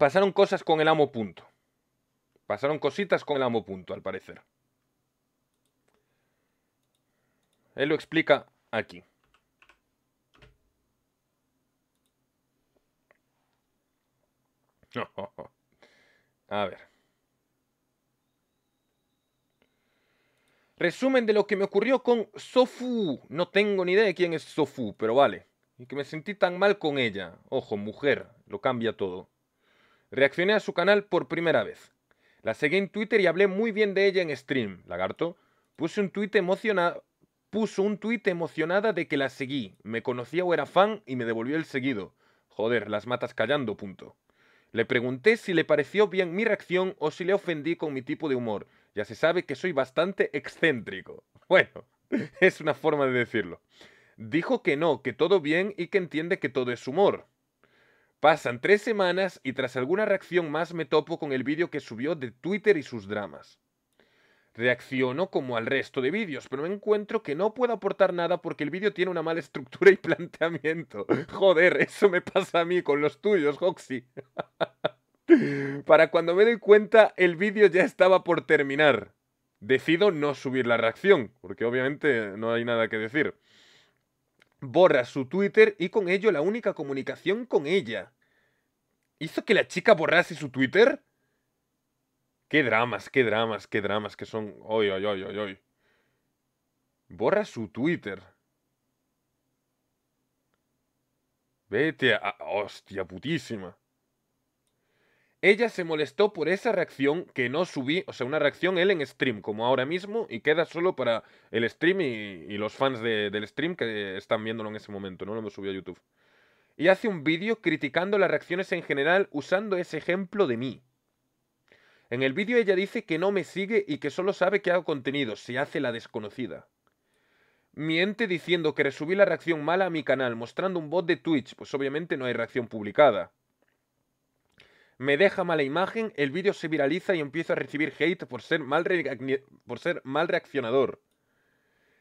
pasaron cosas con el amo punto. Pasaron cositas con el amo punto, al parecer. Él lo explica aquí. A ver. Resumen de lo que me ocurrió con Sofu. No tengo ni idea de quién es Sofu, pero vale. Y que me sentí tan mal con ella. Ojo, mujer, lo cambia todo. Reaccioné a su canal por primera vez. La seguí en Twitter y hablé muy bien de ella en stream, lagarto. Puse un tuit emocionado. Puso un tuit emocionada de que la seguí, me conocía o era fan y me devolvió el seguido. Joder, las matas callando, punto. Le pregunté si le pareció bien mi reacción o si le ofendí con mi tipo de humor. Ya se sabe que soy bastante excéntrico. Bueno, es una forma de decirlo. Dijo que no, que todo bien y que entiende que todo es humor. Pasan tres semanas y tras alguna reacción más me topo con el vídeo que subió de Twitter y sus dramas. Reacciono como al resto de vídeos, pero me encuentro que no puedo aportar nada porque el vídeo tiene una mala estructura y planteamiento. Joder, eso me pasa a mí con los tuyos, Hoxy. Para cuando me doy cuenta, el vídeo ya estaba por terminar. Decido no subir la reacción, porque obviamente no hay nada que decir borra su Twitter y con ello la única comunicación con ella. ¿Hizo que la chica borrase su Twitter? Qué dramas, qué dramas, qué dramas que son. Oy, oy, oy, oy, Borra su Twitter. Vete a. Hostia putísima. Ella se molestó por esa reacción que no subí, o sea, una reacción él en stream, como ahora mismo, y queda solo para el stream y, los fans del stream que están viéndolo en ese momento, no lo subió a YouTube. Y hace un vídeo criticando las reacciones en general usando ese ejemplo de mí. En el vídeo ella dice que no me sigue y que solo sabe que hago contenido, se hace la desconocida. Miente diciendo que resubí la reacción mala a mi canal mostrando un bot de Twitch, pues obviamente no hay reacción publicada me deja mala imagen, el vídeo se viraliza y empiezo a recibir hate por ser mal, reaccionador.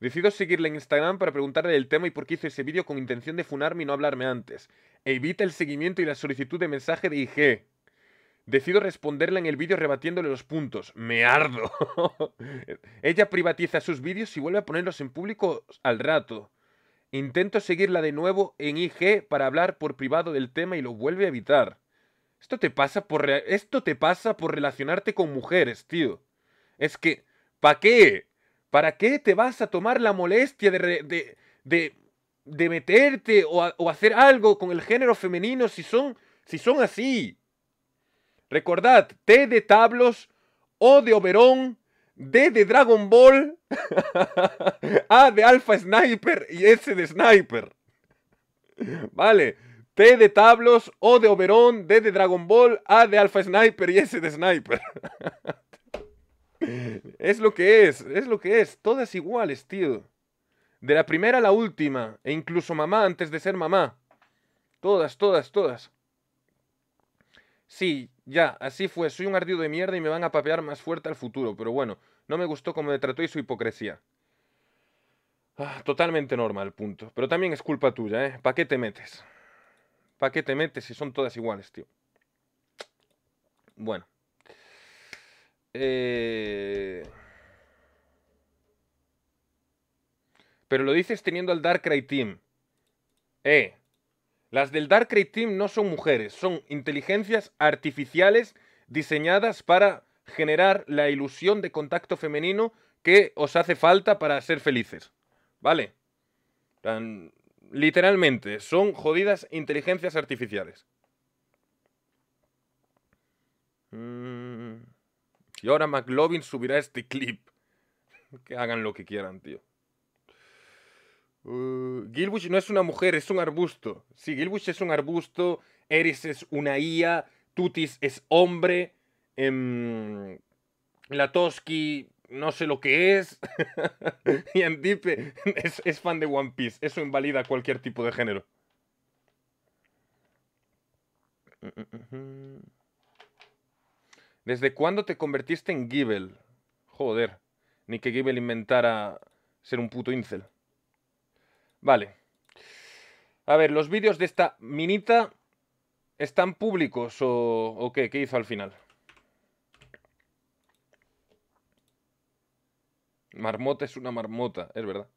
Decido seguirle en Instagram para preguntarle el tema y por qué hizo ese vídeo con intención de funarme y no hablarme antes. Evita el seguimiento y la solicitud de mensaje de IG. Decido responderle en el vídeo rebatiéndole los puntos. Me ardo. Ella privatiza sus vídeos y vuelve a ponerlos en público al rato. Intento seguirla de nuevo en IG para hablar por privado del tema y lo vuelve a evitar. Esto te pasa por, esto te pasa por relacionarte con mujeres, tío. Es que, ¿para qué? ¿Para qué te vas a tomar la molestia de, de, de, meterte o, hacer algo con el género femenino si son, si son así? Recordad, T de tablos, O de Oberón, D de Dragon Ball, A de Alpha Sniper y S de Sniper. Vale. D de Tablos, O de Oberón, D de Dragon Ball, A de Alpha Sniper y S de Sniper. es lo que es, es lo que es. Todas iguales, tío. De la primera a la última, e incluso mamá antes de ser mamá. Todas, todas, todas. Sí, ya, así fue. Soy un ardido de mierda y me van a papear más fuerte al futuro. Pero bueno, no me gustó cómo me trató y su hipocresía. Ah, totalmente normal, punto. Pero también es culpa tuya, ¿eh? ¿Para qué te metes? ¿Para qué te metes si son todas iguales, tío? Bueno. Eh, pero lo dices teniendo al Darkrai Team. Eh. Las del Darkrai Team no son mujeres, son inteligencias artificiales diseñadas para generar la ilusión de contacto femenino que os hace falta para ser felices. ¿Vale? Tan... Literalmente, son jodidas inteligencias artificiales. Mm. Y ahora McLovin subirá este clip. Que hagan lo que quieran, tío. Uh, Gilbush no es una mujer, es un arbusto. Sí, Gilbush es un arbusto. Eris es una IA. Tutis es hombre. Em, Latoski no sé lo que es. y en es, es fan de One Piece. Eso invalida cualquier tipo de género. ¿Desde cuándo te convertiste en Gibbel? Joder, ni que Gibbel inventara ser un puto incel. Vale. A ver, los vídeos de esta minita están públicos o, o qué? ¿Qué hizo al final? Marmota es una marmota, es verdad.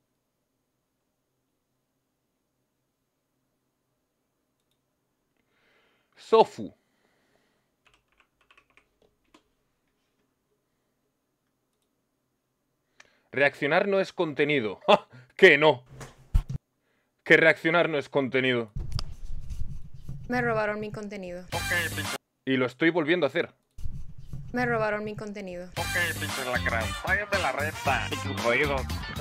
Sofu. Reaccionar no es contenido. ¡Ja! ¡Que no! Que reaccionar no es contenido. Me robaron mi contenido. Y lo estoy volviendo a hacer. Me robaron mi contenido. Ok, pinche lacrán, la renta y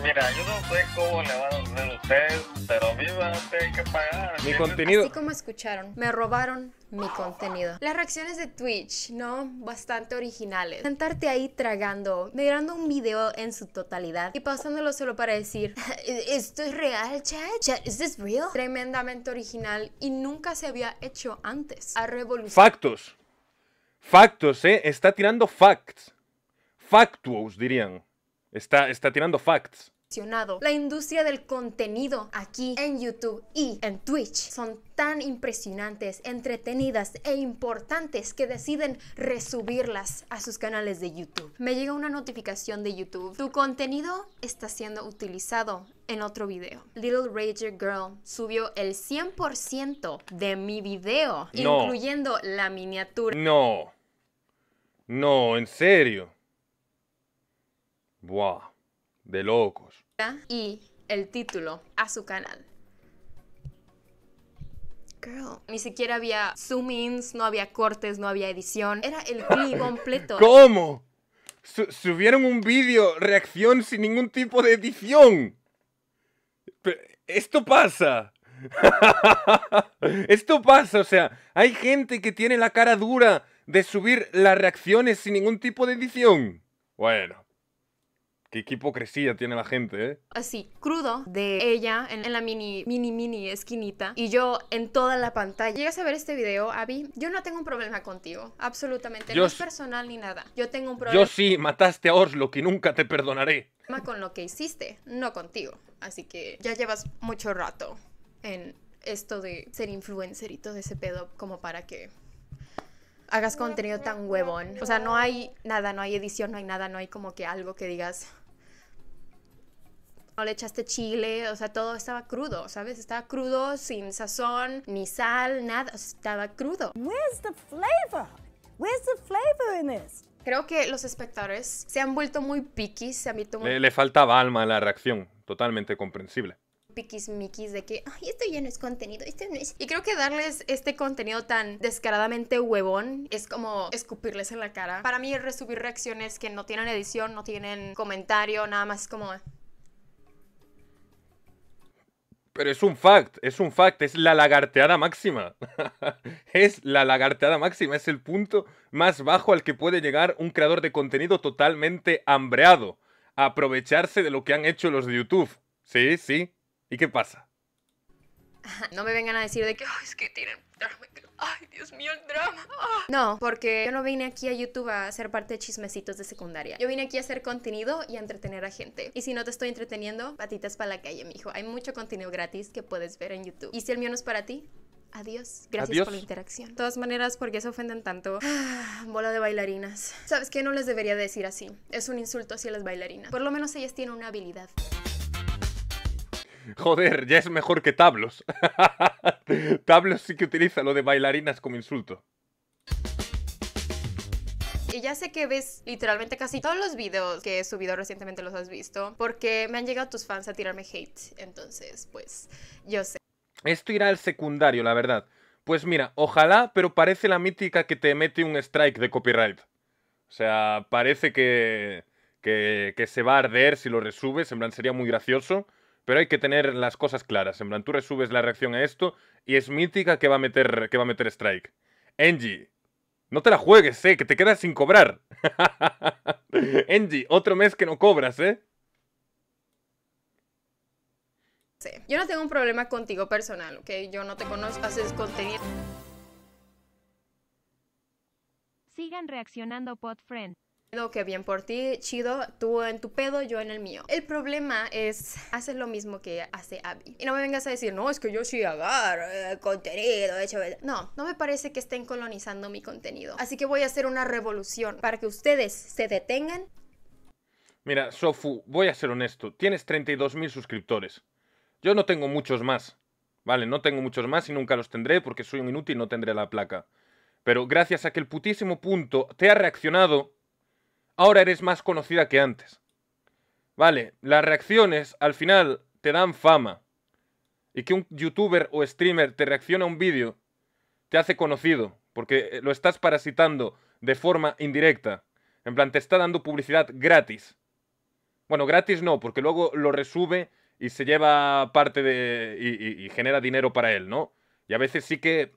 Mira, yo no sé cómo le van a hacer ustedes, pero que pagar. Mi contenido. Así como escucharon, me robaron mi contenido. Las reacciones de Twitch, ¿no? Bastante originales. Sentarte ahí tragando, mirando un video en su totalidad y pasándolo solo para decir, ¿E-, ¿esto es real, chat? ¿Chat, ¿is this real? Tremendamente original y nunca se había hecho antes. A revolucionar. Factos. Factos, ¿eh? Está tirando facts. Factuos, dirían. Está, está tirando facts la industria del contenido aquí en YouTube y en Twitch. Son tan impresionantes, entretenidas e importantes que deciden resubirlas a sus canales de YouTube. Me llega una notificación de YouTube. Tu contenido está siendo utilizado en otro video. Little Rager Girl subió el 100% de mi video, incluyendo la miniatura. No. No, en serio. Buah, de locos y el título a su canal. Girl, ni siquiera había zoom-ins, no había cortes, no había edición. Era el clip completo. ¿Cómo? subieron un vídeo, reacción sin ningún tipo de edición. esto pasa. esto pasa, o sea, hay gente que tiene la cara dura de subir las reacciones sin ningún tipo de edición. Bueno. Qué, hipocresía tiene la gente, ¿eh? Así, crudo de ella en, la mini, mini, mini esquinita y yo en toda la pantalla. Llegas a ver este video, Abby, yo no tengo un problema contigo, absolutamente. no es personal ni nada. Yo tengo un problema. Yo sí, mataste a Oslo, que nunca te perdonaré. Con lo que hiciste, no contigo. Así que ya llevas mucho rato en esto de ser influencer de ese pedo como para que hagas contenido tan huevón. O sea, no hay nada, no hay edición, no hay nada, no hay como que algo que digas, o le echaste chile, o sea, todo estaba crudo, ¿sabes? Estaba crudo, sin sazón, ni sal, nada, estaba crudo. Where's the flavor? Where's the flavor in this? Creo que los espectadores se han vuelto muy piquis, se han visto muy... Le, faltaba alma a la reacción, totalmente comprensible miquis de que, ay, esto ya no es contenido, esto no es... Y creo que darles este contenido tan descaradamente huevón es como escupirles en la cara. Para mí, resubir reacciones que no tienen edición, no tienen comentario, nada más como... Pero es un fact, es un fact, es la lagarteada máxima. es la lagarteada máxima, es el punto más bajo al que puede llegar un creador de contenido totalmente hambreado. A aprovecharse de lo que han hecho los de YouTube. Sí, sí. ¿Y qué pasa? No me vengan a decir de que es que tienen Ay, Dios mío, el drama. No, porque yo no vine aquí a YouTube a ser parte de chismecitos de secundaria. Yo vine aquí a hacer contenido y a entretener a gente. Y si no te estoy entreteniendo, patitas para la calle, mijo. Hay mucho contenido gratis que puedes ver en YouTube. Y si el mío no es para ti, Adiós. Gracias por la interacción. De todas maneras, porque se ofenden tanto? bola de bailarinas. ¿Sabes qué? No les debería decir así. Es un insulto hacia las bailarinas. Por lo menos ellas tienen una habilidad. Joder, ya es mejor que Tablos. Tablos sí que utiliza lo de bailarinas como insulto. Y ya sé que ves literalmente casi todos los videos que he subido recientemente los has visto, porque me han llegado tus fans a tirarme hate. Entonces, pues, yo sé. Esto irá al secundario, la verdad. Pues mira, ojalá, pero parece la mítica que te mete un strike de copyright. O sea, parece que, que, se va a arder si lo resubes, en plan sería muy gracioso pero hay que tener las cosas claras. En plan, tú resubes la reacción a esto y es mítica que va a meter, que va a meter strike. Engie, no te la juegues, eh, que te quedas sin cobrar. Engie, otro mes que no cobras, eh. Sí. Yo no tengo un problema contigo personal, ¿ok? Yo no te conozco, haces contenido. Sigan reaccionando, friend que bien por ti, chido, tú en tu pedo, yo en el mío. El problema es, haces lo mismo que hace Abby. Y no me vengas a decir, no, es que yo sí agarro eh, contenido, hecho. No, no me parece que estén colonizando mi contenido. Así que voy a hacer una revolución para que ustedes se detengan. Mira, Sofu, voy a ser honesto. Tienes 32.000 suscriptores. Yo no tengo muchos más. Vale, no tengo muchos más y nunca los tendré porque soy un inútil y no tendré la placa. Pero gracias a que el putísimo punto te ha reaccionado ahora eres más conocida que antes. Vale, las reacciones al final te dan fama. Y que un youtuber o streamer te reacciona a un vídeo te hace conocido, porque eh, lo estás parasitando de forma indirecta. En plan, te está dando publicidad gratis. Bueno, gratis no, porque luego lo resube y se lleva parte de... y, y genera dinero para él, ¿no? Y a veces sí que...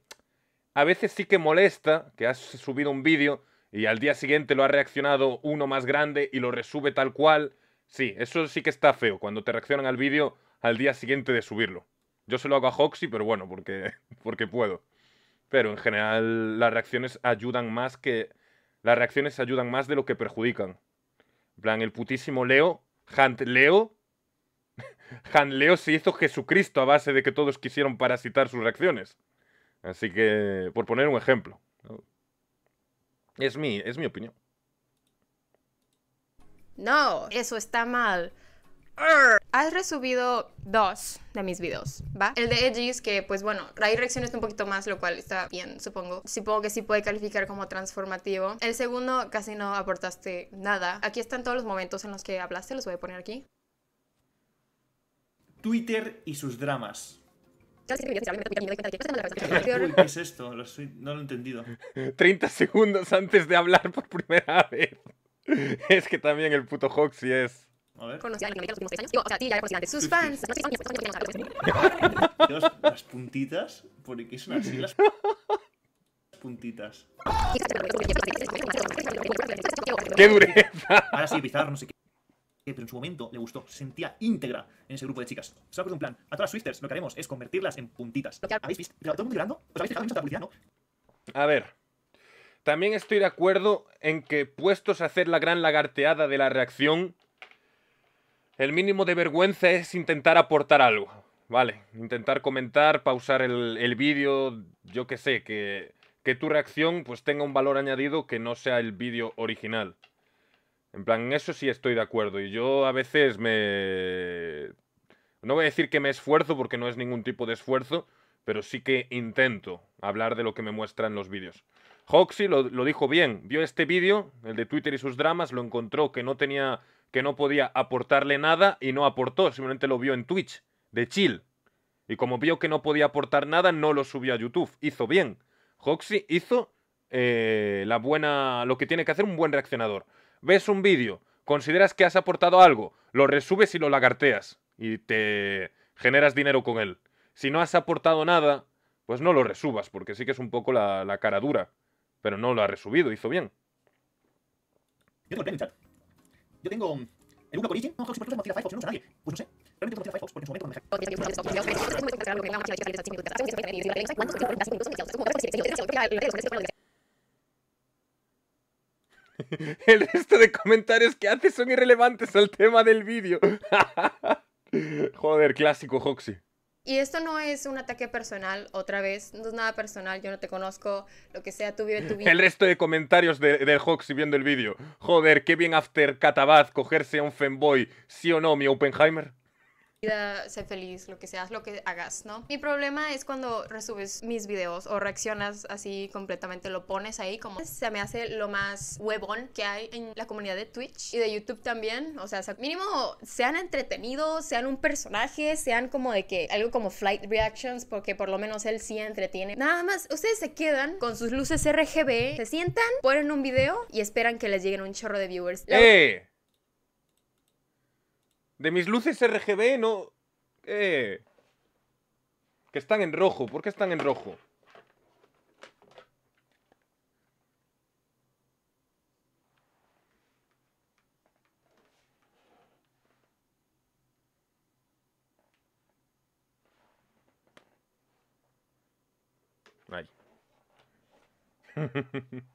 A veces sí que molesta que has subido un vídeo y al día siguiente lo ha reaccionado uno más grande y lo resube tal cual. Sí, eso sí que está feo, cuando te reaccionan al vídeo al día siguiente de subirlo. Yo se lo hago a Hoxy, pero bueno, porque, porque puedo. Pero en general las reacciones ayudan más que... Las reacciones ayudan más de lo que perjudican. En plan, el putísimo Leo, Hunt Leo... Han Leo se hizo Jesucristo a base de que todos quisieron parasitar sus reacciones. Así que, por poner un ejemplo. Es mi, es mi opinión. No, eso está mal. Has resubido dos de mis videos, ¿va? El de es que pues bueno, hay reacciones un poquito más, lo cual está bien, supongo. Supongo que sí puede calificar como transformativo. El segundo casi no aportaste nada. Aquí están todos los momentos en los que hablaste, los voy a poner aquí. Twitter y sus dramas. ¿Qué es esto? no lo he entendido. 30 segundos antes de hablar por primera vez. es que también el puto Hoxie es. A ver. o sea, Sus fans. Las puntitas. ¿Por qué son así las puntitas? ¡Qué dureza! Ahora sí, Pizarro, no sé qué. Eh, pero en su momento le gustó, sentía íntegra en ese grupo de chicas. Se un plan. A todas las Swifters lo que haremos es convertirlas en puntitas. ¿Habéis visto? ¿Todo el mundo llorando? ¿Os habéis fijado en A ver. También estoy de acuerdo en que, puestos a hacer la gran lagarteada de la reacción, el mínimo de vergüenza es intentar aportar algo. Vale, intentar comentar, pausar el, vídeo, yo qué sé, que, que tu reacción pues tenga un valor añadido que no sea el vídeo original. En plan, en eso sí estoy de acuerdo. Y yo a veces me... No voy a decir que me esfuerzo porque no es ningún tipo de esfuerzo, pero sí que intento hablar de lo que me muestran los vídeos. Hoxie lo, dijo bien, vio este vídeo, el de Twitter y sus dramas, lo encontró que no tenía, que no podía aportarle nada y no aportó, simplemente lo vio en Twitch, de chill. Y como vio que no podía aportar nada, no lo subió a YouTube. Hizo bien. Hoxie hizo eh, la buena, lo que tiene que hacer un buen reaccionador ves un vídeo, consideras que has aportado algo, lo resubes y lo lagarteas y te generas dinero con él. Si no has aportado nada, pues no lo resubas, porque sí que es un poco la, la cara dura. Pero no lo ha resubido, hizo bien. Yo tengo el premium chat. Yo tengo el 1 por No, Fox, ¿por qué no se Firefox? Yo no uso nadie. Pues no sé. Realmente no se Firefox porque en su momento no me El resto de comentarios que hace son irrelevantes al tema del vídeo. Joder, clásico, Hoxy Y esto no es un ataque personal, otra vez, no es nada personal, yo no te conozco, lo que sea, tú vive tu vida. El resto de comentarios del de Hoxy viendo el vídeo. Joder, qué bien after Catabaz cogerse a un fanboy, ¿sí o no, mi Oppenheimer? sé feliz, lo que seas, lo que hagas, ¿no? Mi problema es cuando resubes mis videos o reaccionas así completamente, lo pones ahí como se me hace lo más huevón que hay en la comunidad de Twitch y de YouTube también, o sea, mínimo sean entretenidos, sean un personaje, sean como de que algo como flight reactions, porque por lo menos él sí entretiene. Nada más, ustedes se quedan con sus luces RGB, se sientan, ponen un video y esperan que les lleguen un chorro de viewers. ¡Eh! De mis luces RGB no... Eh... Que están en rojo. ¿Por qué están en rojo?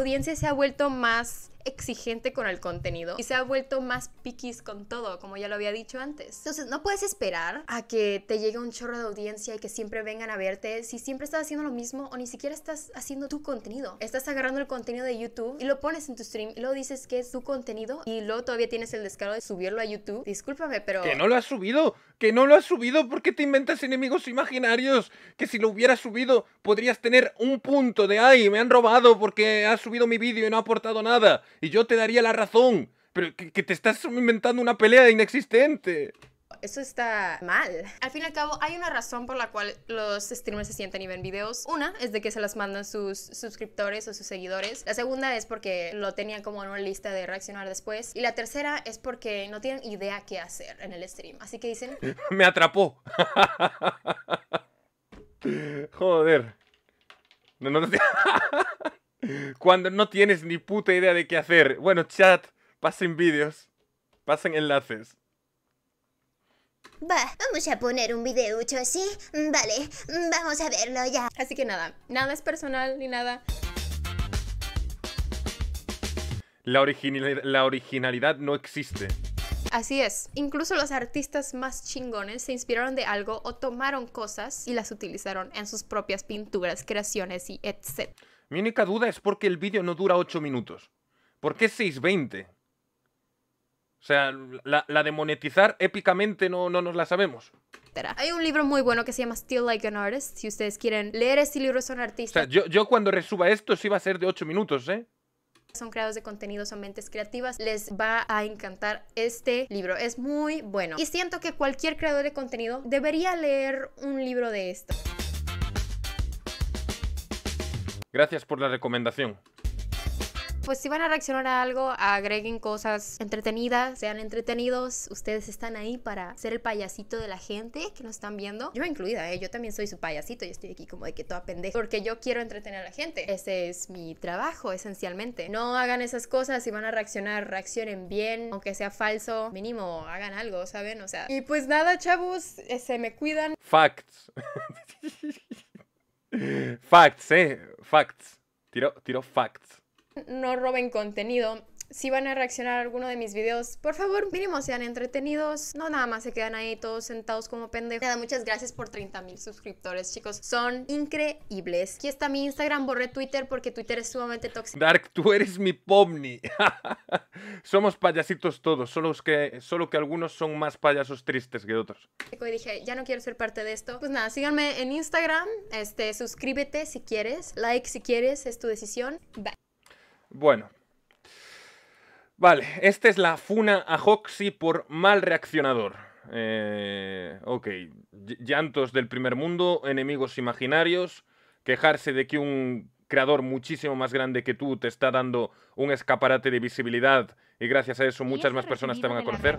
audiencia se ha vuelto más exigente con el contenido y se ha vuelto más piquis con todo, como ya lo había dicho antes. Entonces, no puedes esperar a que te llegue un chorro de audiencia y que siempre vengan a verte si siempre estás haciendo lo mismo o ni siquiera estás haciendo tu contenido. Estás agarrando el contenido de YouTube y lo pones en tu stream y luego dices que es tu contenido y luego todavía tienes el descaro de subirlo a YouTube. Discúlpame, pero... ¡Que no lo has subido! que no lo has subido, porque te inventas enemigos imaginarios? Que si lo hubieras subido podrías tener un punto de, ay, me han robado porque has subido mi vídeo y no ha aportado nada. Y yo te daría la razón. Pero que, que te estás inventando una pelea inexistente. Eso está mal. Al fin y al cabo, hay una razón por la cual los streamers se sienten y ven videos. Una es de que se las mandan sus suscriptores o sus seguidores. La segunda es porque lo tenían como en una lista de reaccionar después. Y la tercera es porque no tienen idea qué hacer en el stream. Así que dicen... Me atrapó. Joder. Cuando no tienes ni puta idea de qué hacer. Bueno, chat, pasen vídeos, pasen enlaces. Va, vamos a poner un hecho así, Vale, vamos a verlo ya. Así que nada, nada es personal ni nada. La, original, la originalidad no existe. Así es, incluso los artistas más chingones se inspiraron de algo o tomaron cosas y las utilizaron en sus propias pinturas, creaciones y etc. Mi única duda es por qué el vídeo no dura 8 minutos. ¿Por qué 620? O sea, la, de monetizar épicamente no, no nos la sabemos. Hay un libro muy bueno que se llama Still Like an Artist. Si ustedes quieren leer este libro, son artistas. yo, yo cuando resuba esto sí va a ser de 8 minutos, ¿eh? son creadores de contenidos son mentes creativas, les va a encantar este libro. Es muy bueno. Y siento que cualquier creador de contenido debería leer un libro de esto. Gracias por la recomendación pues si van a reaccionar a algo, agreguen cosas entretenidas, sean entretenidos. Ustedes están ahí para ser el payasito de la gente que nos están viendo. Yo incluida, ¿eh? yo también soy su payasito Yo estoy aquí como de que toda pendeja. Porque yo quiero entretener a la gente. Ese es mi trabajo, esencialmente. No hagan esas cosas. Si van a reaccionar, reaccionen bien. Aunque sea falso, mínimo hagan algo, ¿saben? O sea. Y pues nada, chavos, eh, se me cuidan. Facts. facts, ¿eh? Facts. Tiro, tiro facts no roben contenido. Si van a reaccionar a alguno de mis videos, por favor, mínimo sean entretenidos. No nada más se quedan ahí todos sentados como pendejos. Nada, muchas gracias por 30 mil suscriptores, chicos. Son increíbles. Aquí está mi Instagram, borré Twitter porque Twitter es sumamente tóxico. Dark, tú eres mi pomni. Somos payasitos todos, solo que, solo que algunos son más payasos tristes que otros. Y dije, ya no quiero ser parte de esto. Pues nada, síganme en Instagram. Este, suscríbete si quieres. Like si quieres, es tu decisión. Bye. Bueno. Vale, esta es la funa a Hoxie por mal reaccionador. Eh, ok, llantos del primer mundo, enemigos imaginarios, quejarse de que un creador muchísimo más grande que tú te está dando un escaparate de visibilidad y gracias a eso muchas más personas te van a conocer.